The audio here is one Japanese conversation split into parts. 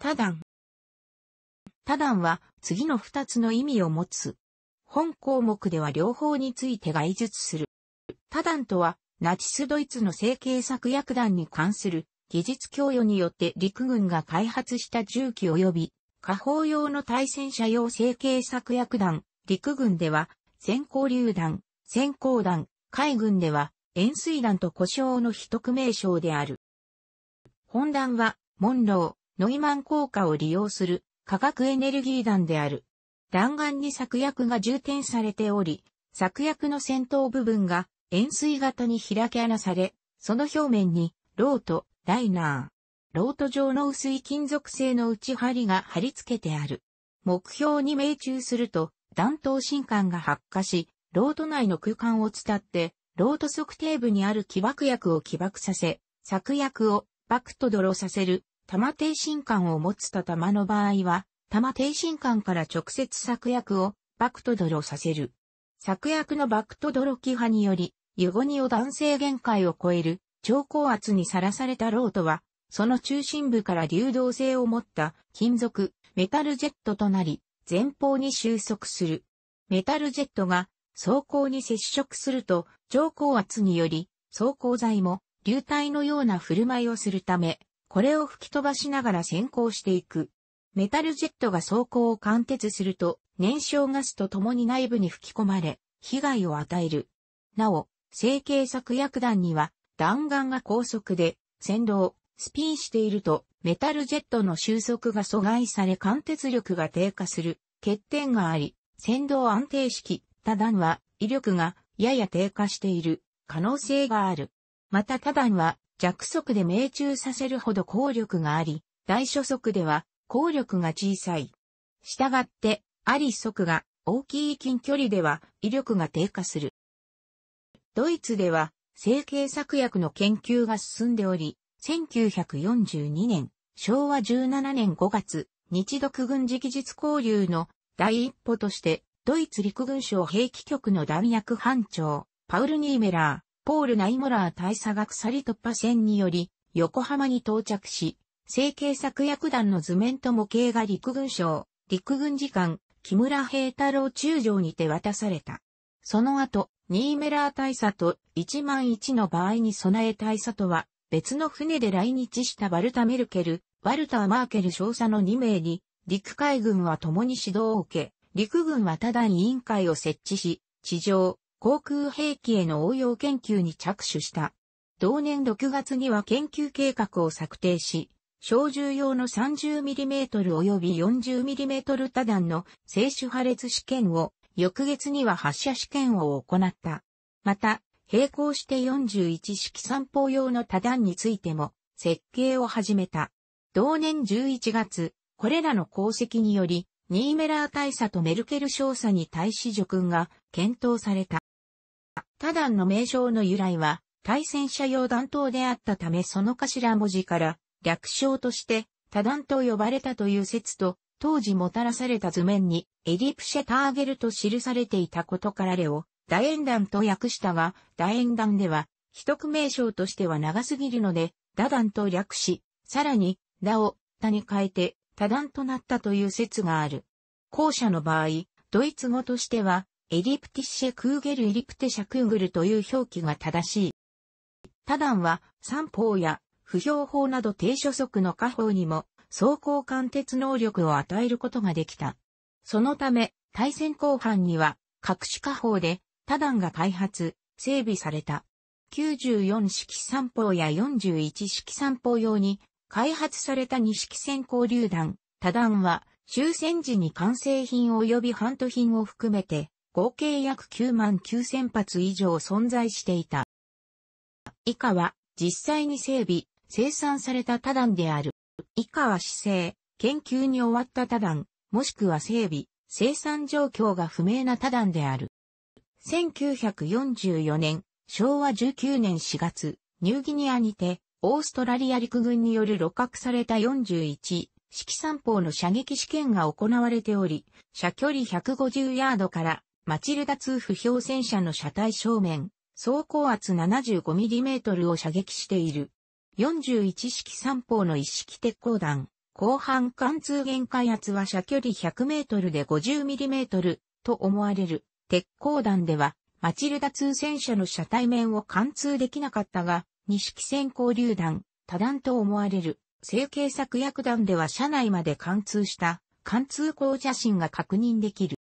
多段。多段は次の二つの意味を持つ。本項目では両方について概述する。多段とは、ナチスドイツの成形策薬団に関する技術供与によって陸軍が開発した銃器及び、下方用の対戦車用成形策薬団、陸軍では、先行榴弾、先行弾、海軍では、円錐弾と故障の一組名称である。本弾は、モンロー。ノイマン効果を利用する化学エネルギー弾である。弾丸に作薬が充填されており、作薬の先頭部分が円錐型に開き穴され、その表面にロート、ライナー、ロート状の薄い金属製の内張が貼り付けてある。目標に命中すると弾頭進管が発火し、ロート内の空間を伝って、ロート測定部にある起爆薬を起爆させ、作薬を爆クとドロさせる玉低神管を持つた玉の場合は、玉低神管から直接作薬をバクトドロさせる。作薬のバクトドロ気派により、ユゴニオ男性限界を超える超高圧にさらされたロートは、その中心部から流動性を持った金属、メタルジェットとなり、前方に収束する。メタルジェットが走行に接触すると、超高圧により、走行剤も流体のような振る舞いをするため、これを吹き飛ばしながら先行していく。メタルジェットが走行を貫徹すると、燃焼ガスと共に内部に吹き込まれ、被害を与える。なお、成形作薬弾には、弾丸が高速で、先導、スピンしていると、メタルジェットの収束が阻害され貫徹力が低下する、欠点があり、先導安定式、多弾は、威力が、やや低下している、可能性がある。また多弾は、弱速で命中させるほど効力があり、大初速では効力が小さい。したがって、あり速が大きい近距離では威力が低下する。ドイツでは、成形作薬の研究が進んでおり、1942年、昭和17年5月、日独軍事技術交流の第一歩として、ドイツ陸軍省兵器局の弾薬班長、パウル・ニーメラポール・ナイモラー大佐が鎖突破戦により、横浜に到着し、成形策略団の図面と模型が陸軍省、陸軍次官、木村平太郎中将に手渡された。その後、ニーメラー大佐と1万1の場合に備え大佐とは、別の船で来日したバルタ・メルケル、ワルター・マーケル少佐の2名に、陸海軍は共に指導を受け、陸軍は多団委員会を設置し、地上、航空兵器への応用研究に着手した。同年6月には研究計画を策定し、小銃用の 30mm 及び 40mm 多弾の静止破裂試験を、翌月には発射試験を行った。また、並行して41式散歩用の多弾についても、設計を始めた。同年11月、これらの功績により、ニーメラー大佐とメルケル少佐に対し助訓が検討された。多段の名称の由来は、対戦車用弾頭であったためその頭文字から、略称として、多弾と呼ばれたという説と、当時もたらされた図面に、エリプシェターゲルと記されていたことからレを、楕円弾と訳したが、楕円弾では、秘匿名称としては長すぎるので、打弾と略し、さらに、打を、他に変えて、多弾となったという説がある。後者の場合、ドイツ語としては、エリプティッシェクーゲルエリプテシャクーグルという表記が正しい。多段は、三方や、不評法など低所属の下方にも、走行貫徹能力を与えることができた。そのため、対戦後半には、各種下方で、多段が開発、整備された。94式三方や41式三方用に、開発された二式先行榴弾、多弾は、終戦時に完成品及び半途品を含めて、合計約9万9000発以上存在していた。以下は、実際に整備、生産された多段である。以下は姿勢、研究に終わった多段、もしくは整備、生産状況が不明な多段である。1944年、昭和19年4月、ニューギニアにて、オーストラリア陸軍による露獲された41、式三砲の射撃試験が行われており、射距離150ヤードからマチルダ2不評戦車の車体正面、走行圧 75mm を射撃している。41式三方の一式鉄鋼弾、後半貫通限界圧は射距離 100m で 50mm と思われる。鉄鋼弾では、マチルダ2戦車の車体面を貫通できなかったが、二式先行榴弾、多弾と思われる。成形作薬弾では車内まで貫通した、貫通光写真が確認できる。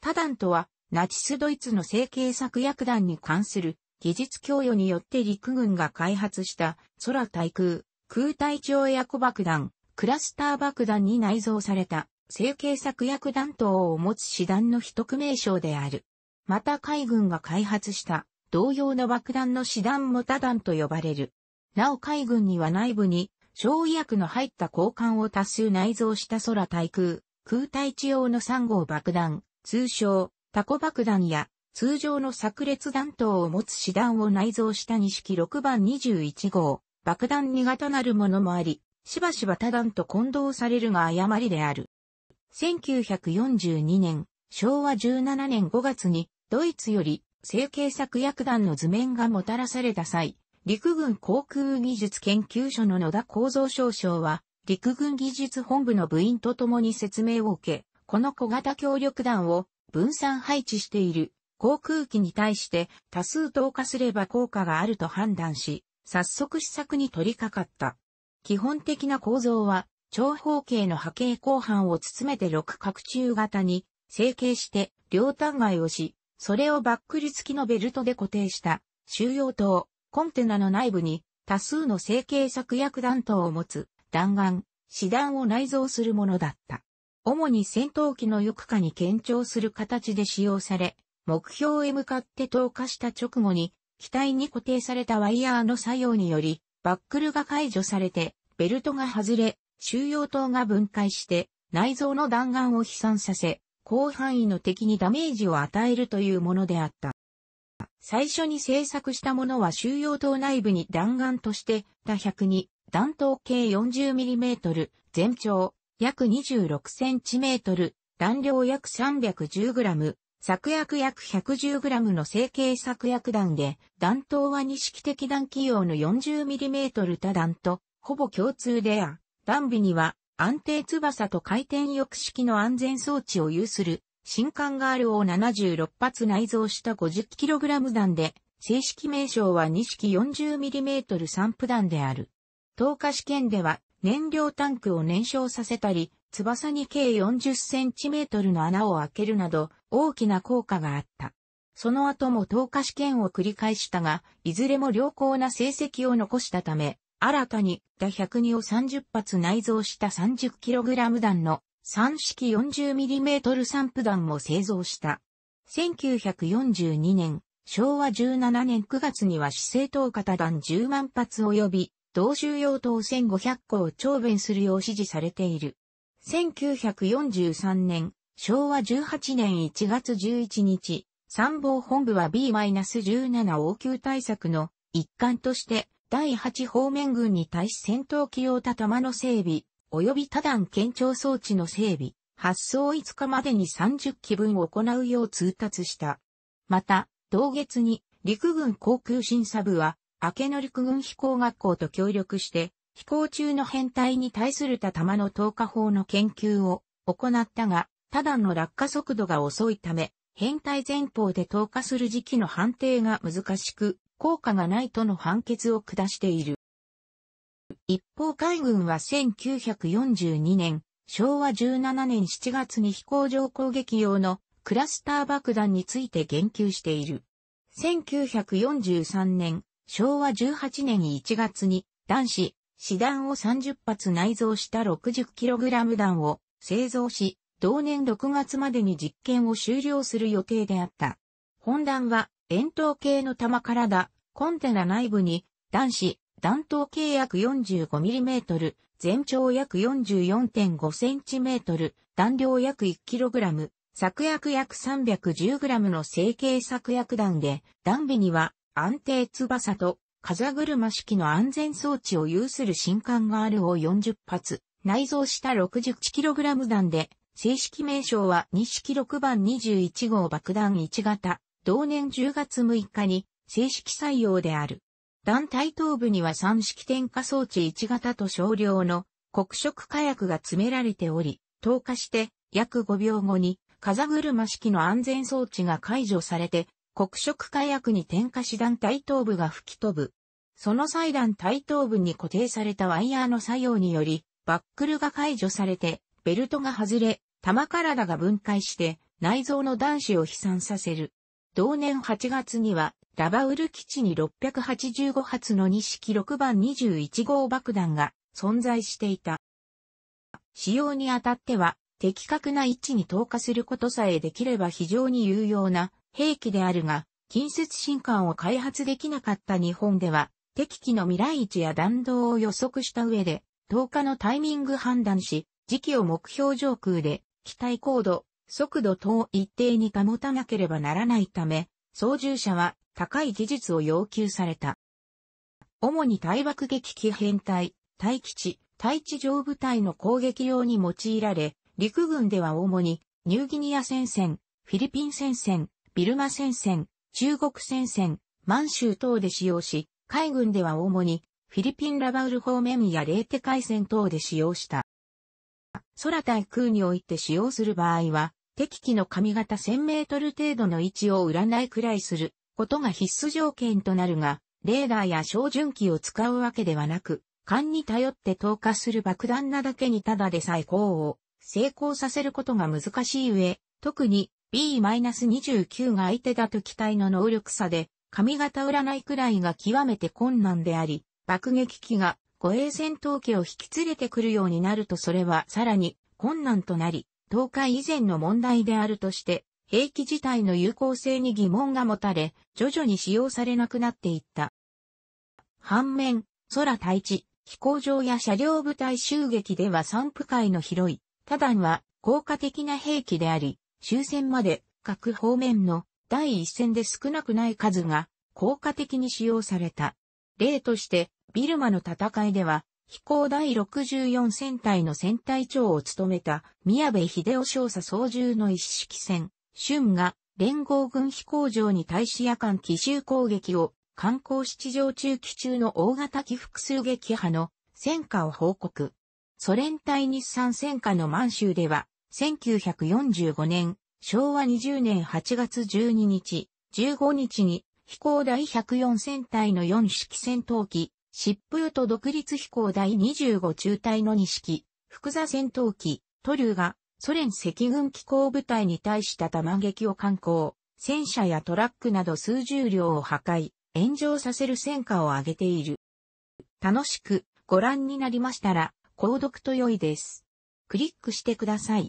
多弾とは、ナチスドイツの成形策薬団に関する技術供与によって陸軍が開発した空対空、空対地親子爆弾、クラスター爆弾に内蔵された成形策薬弾頭を持つ師団の一名称である。また海軍が開発した同様の爆弾の師団も多弾と呼ばれる。なお海軍には内部に小薬の入った交換を多数内蔵した空対空、空対地用の3号爆弾、通称タコ爆弾や通常の炸裂弾頭を持つ師団を内蔵した2式6番21号、爆弾苦型なるものもあり、しばしば多弾と混同されるが誤りである。1942年、昭和17年5月に、ドイツより、成形作薬弾の図面がもたらされた際、陸軍航空技術研究所の野田構造少将は、陸軍技術本部の部員と共に説明を受け、この小型協力団を分散配置している航空機に対して多数投下すれば効果があると判断し、早速施策に取り掛かった。基本的な構造は、長方形の波形後半を包めて六角柱型に成形して両端外をし、それをバックル付きのベルトで固定した収容塔、コンテナの内部に多数の成形策薬弾頭を持つ弾丸、子弾を内蔵するものだった。主に戦闘機の翼下に検証する形で使用され、目標へ向かって投下した直後に、機体に固定されたワイヤーの作用により、バックルが解除されて、ベルトが外れ、収容灯が分解して、内臓の弾丸を飛散させ、広範囲の敵にダメージを与えるというものであった。最初に製作したものは収容灯内部に弾丸として、打102、弾頭計 40mm、全長約26センチメートル、弾量約310グラム、作薬約110グラムの成形作薬弾で、弾頭は二式的弾器用の40ミリメートル多弾と、ほぼ共通であ、弾尾には安定翼と回転翼式の安全装置を有する、新艦ガールを76発内蔵した 50kg 弾で、正式名称は2式 40mm 散布弾である。投下試験では燃料タンクを燃焼させたり、翼に計40センチメートルの穴を開けるなど、大きな効果があった。その後も投下試験を繰り返したが、いずれも良好な成績を残したため、新たに打102を30発内蔵した 30kg 弾の3式 40mm 散布弾も製造した。1942年、昭和17年9月には資投下型弾10万発及び同州用等1500個を長弁するよう指示されている。1943年、昭和18年1月11日、参謀本部は B-17 応急対策の一環として、第8方面軍に対し戦闘機用た弾の整備、及び多段検証装置の整備、発送5日までに30機分を行うよう通達した。また、同月に陸軍航空審査部は明の陸軍飛行学校と協力して、飛行中の編隊に対するた弾の投下法の研究を行ったが、た弾の落下速度が遅いため、編隊前方で投下する時期の判定が難しく、効果がないとの判決を下している。一方海軍は1942年、昭和17年7月に飛行場攻撃用のクラスター爆弾について言及している。1943年、昭和18年1月に男子、師団を30発内蔵した 60kg 弾を製造し、同年6月までに実験を終了する予定であった。本弾は、円筒形の弾体、コンテナ内部に、男子、弾頭径約 45mm、全長約 44.5cm、弾量約 1kg、作薬約 310g の成形作薬弾で、弾尾には安定翼と風車式の安全装置を有する新艦があるを40発、内蔵した 61kg 弾で、正式名称は錦6番21号爆弾1型、同年10月6日に正式採用である。弾体頭部には三式点火装置1型と少量の黒色火薬が詰められており、投下して約5秒後に風車式の安全装置が解除されて黒色火薬に点火し弾体頭部が吹き飛ぶ。その際弾体頭部に固定されたワイヤーの作用により、バックルが解除されて、ベルトが外れ、玉体が分解して、内臓の男子を飛散させる。同年8月には、ラバウル基地に685発の式6番21号爆弾が存在していた。使用にあたっては、的確な位置に投下することさえできれば非常に有用な兵器であるが、近接新艦を開発できなかった日本では、敵機の未来位置や弾道を予測した上で、投下のタイミング判断し、時期を目標上空で、機体高度、速度等を一定に保たなければならないため、操縦者は高い技術を要求された。主に対爆撃機編隊、対基地、対地上部隊の攻撃用に用いられ、陸軍では主にニューギニア戦線、フィリピン戦線、ビルマ戦線、中国戦線、満州等で使用し、海軍では主にフィリピンラバウル方面やレーテ海戦等で使用した。空対空において使用する場合は、敵機の髪型1000メートル程度の位置を占いくらいすることが必須条件となるが、レーダーや照準機を使うわけではなく、艦に頼って投下する爆弾なだけにただでさえ功を成功させることが難しい上、特に B-29 が相手だと機体の能力差で、髪型占いくらいが極めて困難であり、爆撃機が護衛戦闘機を引き連れてくるようになるとそれはさらに困難となり、倒壊以前の問題であるとして、兵器自体の有効性に疑問が持たれ、徐々に使用されなくなっていった。反面、空対地、飛行場や車両部隊襲撃では散布界の広い、多段は効果的な兵器であり、終戦まで各方面の第一線で少なくない数が効果的に使用された。例として、ビルマの戦いでは、飛行第64戦隊の戦隊長を務めた宮部秀夫少佐操縦の一式戦、春が連合軍飛行場に対し夜間奇襲攻撃を観光七条中期中の大型機複数撃破の戦果を報告。ソ連対日産戦火の満州では、1945年、昭和20年8月12日、15日に飛行第104戦隊の4式戦闘機、疾風と独立飛行第25中隊の2式、福座戦闘機、トリューがソ連赤軍機構部隊に対した弾撃を敢行、戦車やトラックなど数十両を破壊、炎上させる戦果を上げている。楽しくご覧になりましたら、購読と良いです。クリックしてください。